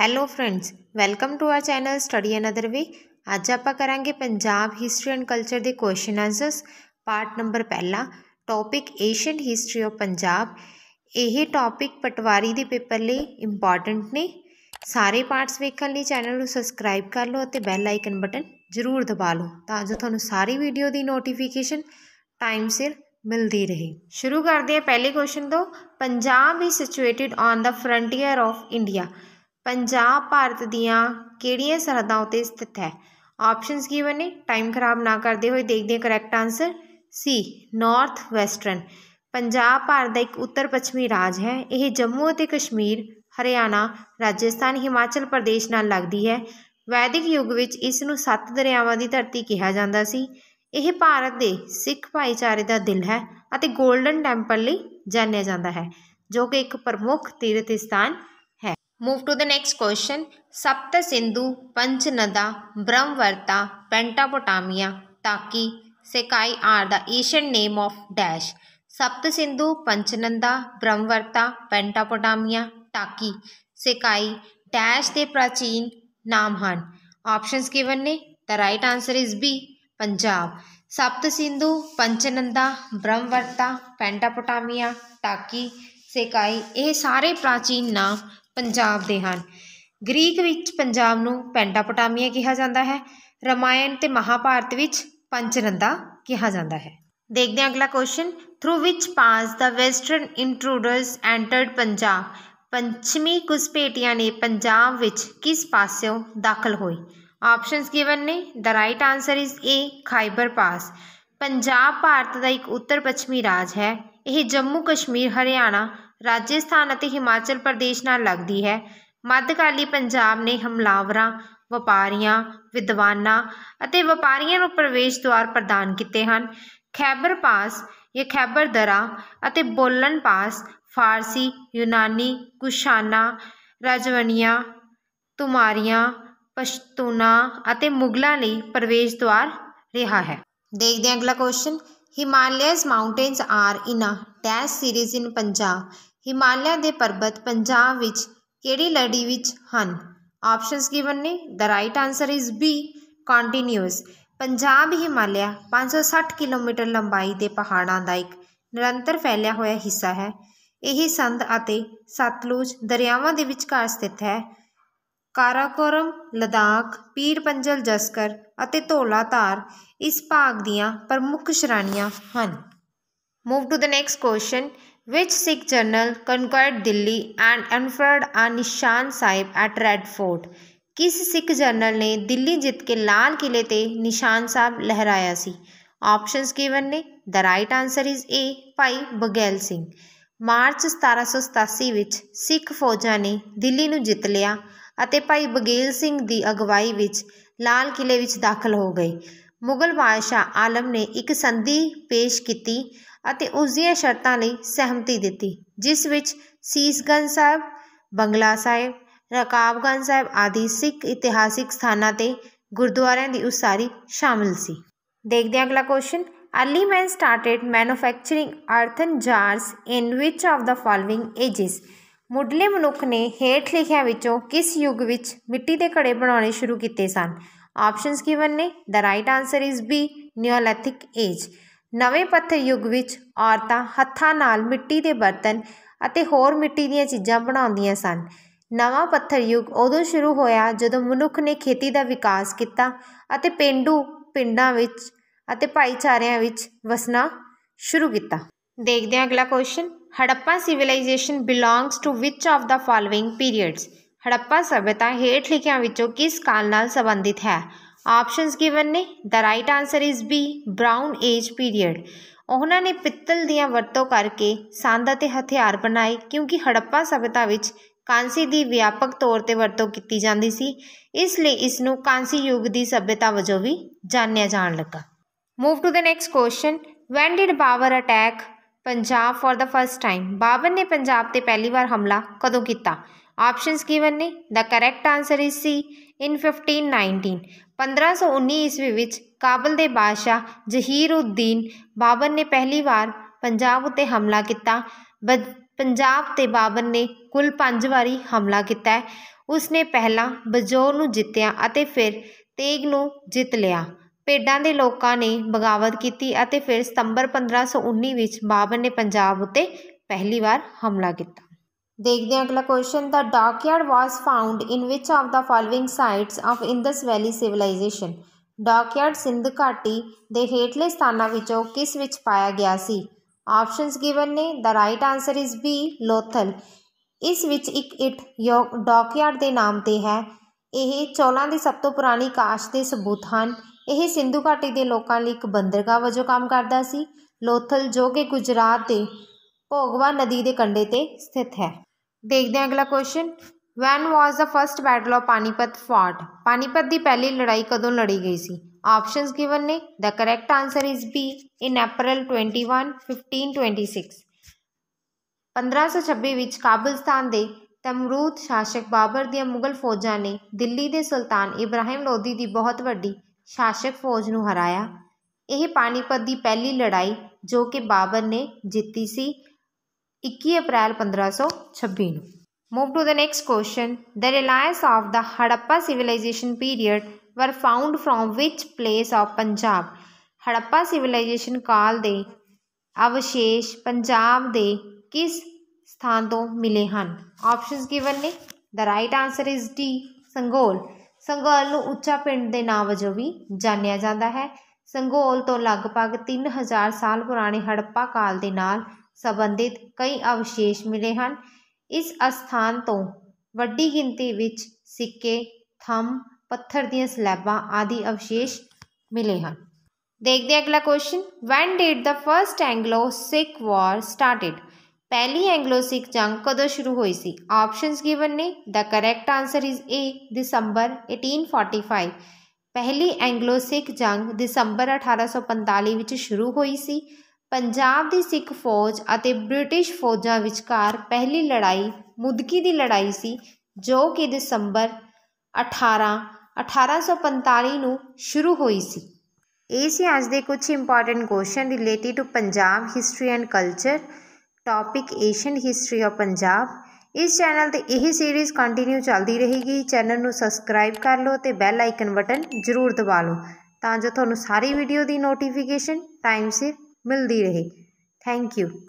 Hello friends welcome to our channel study another way ਅੱਜ ਆਪਾਂ ਕਰਾਂਗੇ ਪੰਜਾਬ ਹਿਸਟਰੀ ਐਂਡ ਕਲਚਰ ਦੇ ਕੁਐਸਚਨ ਆਨਸਰਸ ਪਾਰਟ ਨੰਬਰ ਪਹਿਲਾ topic Asian history of Punjab ਇਹ topic ਪਟਵਾਰੀ ਦੇ ਪੇਪਰ ਲਈ ਇੰਪੋਰਟੈਂਟ ਨੇ ਸਾਰੇ ਪਾਰਟਸ ਵੇਖਣ ਲਈ ਚੈਨਲ ਨੂੰ ਸਬਸਕ੍ਰਾਈਬ ਕਰ ਲਓ ਅਤੇ ਬੈਲ ਆਈਕਨ ਬਟਨ ਜ਼ਰੂਰ ਦਬਾ ਲਓ ਤਾਂ ਜੋ ਤੁਹਾਨੂੰ ਸਾਰੀ ਵੀਡੀਓ ਦੀ ਨੋਟੀਫਿਕੇਸ਼ਨ ਟਾਈਮ ਸਿਰ ਮਿਲਦੀ ਰਹੇ ਸ਼ੁਰੂ ਕਰਦੇ ਹਾਂ ਪਹਿਲੇ ਕੁਐਸਚਨ ਤੋਂ Punjab is situated on the frontier of India Punjab Bharat ਦੀਆਂ ਕਿਹੜੀਆਂ ਸਰਹੱਦਾਂ ਉਤੇ ਸਥਿਤ ਹੈ ਆਪਸ਼ਨਸ ਗਿਵਨ ਨੇ ਟਾਈਮ ਖਰਾਬ ਨਾ ਕਰਦੇ ਹੋਏ ਦੇਖਦੇ ਹਾਂ correct answer C north western Punjab Bharat ਦਾ ਇੱਕ ਉੱਤਰ ਪੱਛਮੀ ਰਾਜ ਹੈ ਇਹ ਜੰਮੂ ਅਤੇ ਕਸ਼ਮੀਰ ਹਰਿਆਣਾ ਰਾਜਸਥਾਨ ਹਿਮਾਚਲ ਪ੍ਰਦੇਸ਼ ਨਾਲ ਲੱਗਦੀ ਹੈ ਵੈਦਿਕ ਯੁੱਗ ਵਿੱਚ ਇਸ ਨੂੰ ਸੱਤ ਦਰਿਆਵਾਂ ਦੀ ਧਰਤੀ ਕਿਹਾ ਜਾਂਦਾ ਸੀ ਇਹ ਭਾਰਤ ਦੇ ਸਿੱਖ ਭਾਈਚਾਰੇ ਦਾ ਦਿਲ ਹੈ ਅਤੇ 골ਡਨ ਟੈਂਪਲ ਲਈ ਜਾਣਿਆ ਜਾਂਦਾ ਹੈ ਜੋ ਕਿ ਇੱਕ ਪ੍ਰਮੁੱਖ ਤੀਰਥ ਸਥਾਨ Move to the next question. Sapta Sindhu, Panchanada, Brahmvarta, Pentapotamia, Taki, Sekai are the Asian name of dash. Sapta Sindhu, Panchananda, Brahmvarta, Pentapotamia, Taki, Sekai dash ਦੇ ਪ੍ਰਾਚੀਨ ਨਾਮ ਹਨ ਆਪਸ਼ਨਸ ਗਿਵਨ ਨੇ the right answer is B Punjab Sapta Sindhu Panchananda Brahmavarta Pentapotamia ਟਾਕੀ ਸੇਕਾਈ ਇਹ ਸਾਰੇ ਪ੍ਰਾਚੀਨ ਨਾਮ ਪੰਜਾਬ ਦੇ ਹਨ ਗ੍ਰੀਕ ਵਿੱਚ ਪੰਜਾਬ ਨੂੰ ਪੈਂਟਾਪੋਟਾਮੀਆ ਕਿਹਾ ਜਾਂਦਾ ਹੈ ਰਮਾਇਣ ਤੇ ਮਹਾਭਾਰਤ ਵਿੱਚ ਪੰਚਰੰਦਾ ਕਿਹਾ ਜਾਂਦਾ ਹੈ ਦੇਖਦੇ ਹਾਂ ਅਗਲਾ question through which pass the western intruders entered Punjab ਪੰਚਮੀ ਕੁਸਪੇਟੀਆਂ ਨੇ ਪੰਜਾਬ ਵਿੱਚ ਕਿਸ ਪਾਸਿਓਂ ਦਾਖਲ ਹੋਏ ਆਪਸ਼ਨਸ ਗਿਵਨ ਨੇ the right answer is A Khyber pass Punjab Bharat ਦਾ ਇੱਕ ਉੱਤਰ ਪੱਛਮੀ ਰਾਜ ਹੈ ਇਹ ਜੰਮੂ ਕਸ਼ਮੀਰ ਹਰਿਆਣਾ ਰਾਜਸਥਾਨ ਅਤੇ ਹਿਮਾਚਲ ਪ੍ਰਦੇਸ਼ ਨਾਲ ਲੱਗਦੀ ਹੈ ਮੱਧਕਾਲੀ ਪੰਜਾਬ ਨੇ ਹਮਲਾਵਰਾਂ ਵਪਾਰੀਆਂ ਵਿਦਵਾਨਾਂ ਅਤੇ ਵਪਾਰੀਆਂ ਨੂੰ ਪ੍ਰਵੇਸ਼ ਦੁਆਰ ਪ੍ਰਦਾਨ ਕੀਤੇ ਹਨ ਖੈਬਰ ਪਾਸ ਇਹ ਖੈਬਰ ਦਰਾ ਅਤੇ ਬੋਲਨ ਪਾਸ ਫਾਰਸੀ ਯੂਨਾਨੀ ਕੁਸ਼ਾਨਾ ਰਾਜਵਨੀਆਂ ਤੁਮਾਰੀਆਂ ਪਸ਼ਤੂਨਾ ਅਤੇ ਮੁਗਲਾਂ ਲਈ ਪ੍ਰਵੇਸ਼ ਦੁਆਰ ਰਿਹਾ ਹੈ ਦੇਖਦੇ ਹਾਂ ਅਗਲਾ question Himalayas mountains are in a ਟੈਸ ਸੀਰੀਜ਼ ਇਨ ਪੰਜਾਬ ਹਿਮਾਲਿਆ ਦੇ ਪਰਬਤ ਪੰਜਾਬ ਵਿੱਚ ਕਿਹੜੀ ਲੜੀ ਵਿੱਚ ਹਨ ਆਪਸ਼ਨਸ ਗਿਵਨ ਨੇ the right answer is B continuous Punjab Himalaya 560 kilometre ਲੰਬਾਈ ਦੇ ਪਹਾੜਾਂ ਦਾ ਇੱਕ ਨਿਰੰਤਰ ਫੈਲਿਆ ਹੋਇਆ ਹਿੱਸਾ ਹੈ ਇਹ ਸੰਦ ਅਤੇ ਸਤਲੁਜ ਦਰਿਆਵਾਂ ਦੇ ਵਿਚਕਾਰ ਸਥਿਤ ਹੈ ਕਾਰਾਕੋਰਮ ਲਦਾਖ ਪੀਰ ਪੰਜਲ ਜਸਕਰ ਅਤੇ ਧੌਲਾਧਾਰ ਇਸ ਭਾਗ ਦੀਆਂ ਪ੍ਰਮੁੱਖ ਸ਼੍ਰਾਨੀਆਂ ਹਨ move to the next question which Sikh general conquered Delhi and unfurled a Nishan Sahib at Red Fort? ਕਿਸ ਸਿੱਖ ਜਨਰਲ ਨੇ ਦਿੱਲੀ ਜਿੱਤ ਕੇ ਲਾਲ ਕਿਲੇ ਤੇ ਨਿਸ਼ਾਨ ਸਾਹਿਬ ਲਹਿਰਾਇਆ ਸੀ ਆਪਸ਼ਨਸ ਗਿਵਨ ਨੇ the right answer is A Bhai Baghel Singh March 1787 ਵਿੱਚ ਸਿੱਖ ਫੌਜਾਂ ਨੇ ਦਿੱਲੀ ਨੂੰ ਜਿੱਤ ਲਿਆ ਅਤੇ ਭਾਈ ਬਗੇਲ ਸਿੰਘ ਦੀ ਅਗਵਾਈ ਵਿੱਚ ਲਾਲ ਕਿਲੇ ਵਿੱਚ ਦਾਖਲ ਹੋ ਗਏ ਮੁਗਲ ਬਾਦਸ਼ਾਹ ਆਲਮ ਨੇ ਇੱਕ ਸੰਧੀ ਪੇਸ਼ ਕੀਤੀ ਅਤੇ ਉਸ ਦੀਆਂ ਸ਼ਰਤਾਂ ਲਈ ਸਹਿਮਤੀ ਦਿੱਤੀ ਜਿਸ ਵਿੱਚ ਸੀਸਗੰਜ ਸਾਹਿਬ ਬੰਗਲਾ ਸਾਹਿਬ ਰਕਾਬਗੰਜ ਸਾਹਿਬ ਆਦਿ ਸਿੱਖ ਇਤਿਹਾਸਿਕ ਸਥਾਨਾਂ ਤੇ ਗੁਰਦੁਆਰਿਆਂ ਦੀ ਉਸਾਰੀ ਸ਼ਾਮਲ ਸੀ ਦੇਖਦੇ ਹਾਂ ਅਗਲਾ question early man started manufacturing earthen jars in which of the following ages ਮੁੱਢਲੇ ਮਨੁੱਖ ਨੇ ਹੇਠ ਲਿਖਿਆਂ ਵਿੱਚੋਂ ਕਿਸ ਯੁੱਗ ਵਿੱਚ ਮਿੱਟੀ ਦੇ ਘੜੇ ਬਣਾਉਣੇ ਸ਼ੁਰੂ ਕੀਤੇ ਸਨ ਆਪਸ਼ਨਸ ਗਿਵਨ ਨੇ the right answer is B neolithic age ਨਵੇਂ ਪੱਥਰ ਯੁੱਗ ਵਿੱਚ ਔਰਤਾਂ ਹੱਥਾਂ ਨਾਲ ਮਿੱਟੀ ਦੇ ਬਰਤਨ ਅਤੇ ਹੋਰ ਮਿੱਟੀ ਦੀਆਂ ਚੀਜ਼ਾਂ ਬਣਾਉਂਦੀਆਂ ਸਨ ਨਵਾਂ ਪੱਥਰ ਯੁੱਗ ਉਦੋਂ ਸ਼ੁਰੂ ਹੋਇਆ ਜਦੋਂ ਮਨੁੱਖ ਨੇ ਖੇਤੀ ਦਾ ਵਿਕਾਸ ਕੀਤਾ ਅਤੇ ਪਿੰਡੂ ਪਿੰਡਾਂ ਵਿੱਚ ਅਤੇ ਭਾਈਚਾਰਿਆਂ ਵਿੱਚ ਵਸਣਾ ਸ਼ੁਰੂ ਕੀਤਾ ਦੇਖਦੇ ਹਾਂ ਅਗਲਾ question Harappa civilization belongs to which of the following periods Harappa ਸਭਿਅਤਾ ਹੇਠ ਲਿਖਿਆਂ ਵਿੱਚੋਂ ਕਿਸ ਕਾਲ ਨਾਲ ਸੰਬੰਧਿਤ ਹੈ ਆਪਸ਼ਨਸ ਗਿਵਨ ਨੇ the right answer is B bronze age period ਉਹਨਾਂ ਨੇ ਪਿੱਤਲ ਦੀਆਂ ਵਰਤੋਂ ਕਰਕੇ ਸੰਦ ਅਤੇ ਹਥਿਆਰ ਬਣਾਏ ਕਿਉਂਕਿ ਹੜੱਪਾ ਸਭਿਅਤਾ ਵਿੱਚ ਕਾਂਸੀ ਦੀ ਵਿਆਪਕ ਤੌਰ ਤੇ ਵਰਤੋਂ ਕੀਤੀ ਜਾਂਦੀ ਸੀ ਇਸ ਲਈ ਇਸ ਨੂੰ ਕਾਂਸੀ ਯੁੱਗ ਦੀ ਸਭਿਅਤਾ ਵਜੋਂ ਵੀ ਜਾਣਿਆ ਜਾਣ ਲੱਗਾ move to the next question when did Babur attack Punjab for the first time Babur ਨੇ ਪੰਜਾਬ ਤੇ ਪਹਿਲੀ ਵਾਰ ਹਮਲਾ ਕਦੋਂ ਕੀਤਾ options given ਨੇ ਦਾ correct answer is ਸੀ ਇਨ 1519 1519 ਈਸਵੀ ਵਿੱਚ ਕਾਬਲ ਦੇ ਬਾਦਸ਼ਾਹ ਜ਼ਹੀਰਉদ্দিন ਬਾਬਰ ਨੇ ਪਹਿਲੀ ਵਾਰ ਪੰਜਾਬ ਉਤੇ ਹਮਲਾ ਕੀਤਾ ਪੰਜਾਬ ਤੇ ਬਾਬਰ ਨੇ ਕੁੱਲ 5 ਵਾਰੀ ਹਮਲਾ ਕੀਤਾ ਉਸਨੇ ਨੇ ਪਹਿਲਾਂ ਬਜੌਰ ਨੂੰ ਜਿੱਤਿਆ ਅਤੇ ਫਿਰ ਤੇਗ ਨੂੰ ਜਿੱਤ ਲਿਆ ਪੇਡਾਂ ਦੇ ਲੋਕਾਂ ਨੇ ਬਗਾਵਤ ਕੀਤੀ ਅਤੇ ਫਿਰ ਸਤੰਬਰ 1519 ਵਿੱਚ ਬਾਬਰ ਨੇ ਪੰਜਾਬ ਉਤੇ ਪਹਿਲੀ ਵਾਰ ਹਮਲਾ ਕੀਤਾ ਦੇਖਦੇ ਹਾਂ ਅਗਲਾ question the dockyard was found in which of the following sites of Indus valley civilization dockyard Sindh ਘਾਟੀ ਦੇ ਹੇਠਲੇ ਸਥਾਨਾਂ ਵਿੱਚੋਂ ਕਿਸ ਵਿੱਚ ਪਾਇਆ ਗਿਆ ਸੀ ਆਪਸ਼ਨਸ ਗਿਵਨ ਨੇ the right answer is B Lothal ਇਸ ਵਿੱਚ ਇੱਕ ਇਟ ਡਾਕਯਾਰਡ ਦੇ ਨਾਮ ਤੇ ਹੈ ਇਹ ਚੋਲਾਂ ਦੀ ਸਭ ਤੋਂ ਪੁਰਾਣੀ ਕਾਸ਼ ਦੇ ਸਬੂਤ ਹਨ ਇਹ ਸਿੰਧੂ ਘਾਟੀ ਦੇ ਲੋਕਾਂ ਲਈ ਇੱਕ ਬੰਦਰਗਾਹ ਵਜੋਂ ਕੰਮ ਕਰਦਾ ਸੀ ਲੋਥਲ ਜੋ ਕਿ ਗੁਜਰਾਤ ਦੇ ਭੋਗਵਾ ਨਦੀ ਦੇ ਕੰਢੇ ਤੇ ਸਥਿਤ ਹੈ ਦੇਖਦੇ ਹਾਂ ਅਗਲਾ question when was the first battle of Panipat fought Panipat ਦੀ ਪਹਿਲੀ ਲੜਾਈ ਕਦੋਂ ਲੜੀ ਗਈ ਸੀ ਆਪਸ਼ਨਸ ਗਿਵਨ ਨੇ the correct answer is B in April 21 1526 1526 ਵਿੱਚ ਕਾਬਿਲਸਤਾਨ ਦੇ ਤਮਰੂਦ ਸ਼ਾਸਕ ਬਾਬਰ ਦੀਆਂ ਮੁਗਲ ਫੌਜਾਂ ਨੇ ਦਿੱਲੀ ਦੇ ਸੁਲਤਾਨ ਇਬਰਾਹਿਮ ਲੋਧੀ ਦੀ ਬਹੁਤ ਵੱਡੀ ਸ਼ਾਸਕ ਫੌਜ ਨੂੰ ਹਰਾਇਆ ਇਹ ਪਾਨੀਪਤ ਦੀ ਪਹਿਲੀ ਲੜਾਈ ਜੋ ਕਿ ਬਾਬਰ ਨੇ ਜਿੱਤੀ ਸੀ 21 April 1526 ਨੂੰ move to the next question the relics of the harappa civilization period were found from which place of punjab harappa civilization kal de ਅਵਸ਼ੇਸ਼ punjab de kis sthan to mile han options given ne the right answer is d sangol sangol nu uchcha pind de naam ਵਜੋਂ ਵੀ ਜਾਣਿਆ ਜਾਂਦਾ ਹੈ ਸੰਗੋਲ ਤੋਂ ਲਗਭਗ 3000 ਸਾਲ ਪੁਰਾਣੇ ਹੜੱਪਾ ਕਾਲ ਦੇ ਨਾਲ ਸੰਬੰਧਿਤ ਕਈ ਅਵਸ਼ੇਸ਼ ਮਿਲੇ ਹਨ ਇਸ ਅਸਥਾਨ ਤੋਂ ਵੱਡੀ ਗਿਣਤੀ ਵਿੱਚ ਸਿੱਕੇ ਥੰਮ ਪੱਥਰ ਦੀਆਂ ਸਲੈਬਾਂ ਆਦਿ ਅਵਸ਼ੇਸ਼ ਮਿਲੇ ਹਨ ਦੇਖਦੇ ਅਗਲਾ question when did the first Anglo Sikh war started ਪਹਿਲੀ ਐਂਗਲੋ ਸਿੱਖ ਜੰਗ ਕਦੋਂ ਸ਼ੁਰੂ ਹੋਈ ਸੀ ਆਪਸ਼ਨਸ ਗਿਵਨ ਨੇ the correct answer is A ਦਸੰਬਰ 1845 ਪਹਿਲੀ ਐਂਗਲੋ ਸਿੱਖ ਜੰਗ ਦਸੰਬਰ 1845 ਵਿੱਚ ਸ਼ੁਰੂ ਹੋਈ ਸੀ ਪੰਜਾਬ ਦੀ ਸਿੱਖ ਫੌਜ ਅਤੇ ਬ੍ਰਿਟਿਸ਼ ਫੌਜਾਂ ਵਿਚਕਾਰ ਪਹਿਲੀ ਲੜਾਈ ਮੁਦਕੀ ਦੀ ਲੜਾਈ ਸੀ ਜੋ ਕਿ ਦਸੰਬਰ 18 1845 ਨੂੰ ਸ਼ੁਰੂ ਹੋਈ ਸੀ ਇਹ ਸੀ ਅੱਜ ਦੇ ਕੁਝ important question related to Punjab history and culture topic Asian history of Punjab ਇਸ ਚੈਨਲ ਤੇ ਇਹ ਸੀਰੀਜ਼ ਕੰਟੀਨਿਊ ਚੱਲਦੀ ਰਹੇਗੀ ਚੈਨਲ ਨੂੰ ਸਬਸਕ੍ਰਾਈਬ ਕਰ ਲਓ ਤੇ ਬੈਲ ਆਈਕਨ ਬਟਨ ਜ਼ਰੂਰ ਦਬਾ ਲਓ ਤਾਂ ਜੋ ਤੁਹਾਨੂੰ ਸਾਰੀ ਵੀਡੀਓ ਦੀ ਨੋਟੀਫਿਕੇਸ਼ਨ ਟਾਈਮ ਸਿਰ ਮਿਲਦੀ ਰਹੇ ਥੈਂਕ ਯੂ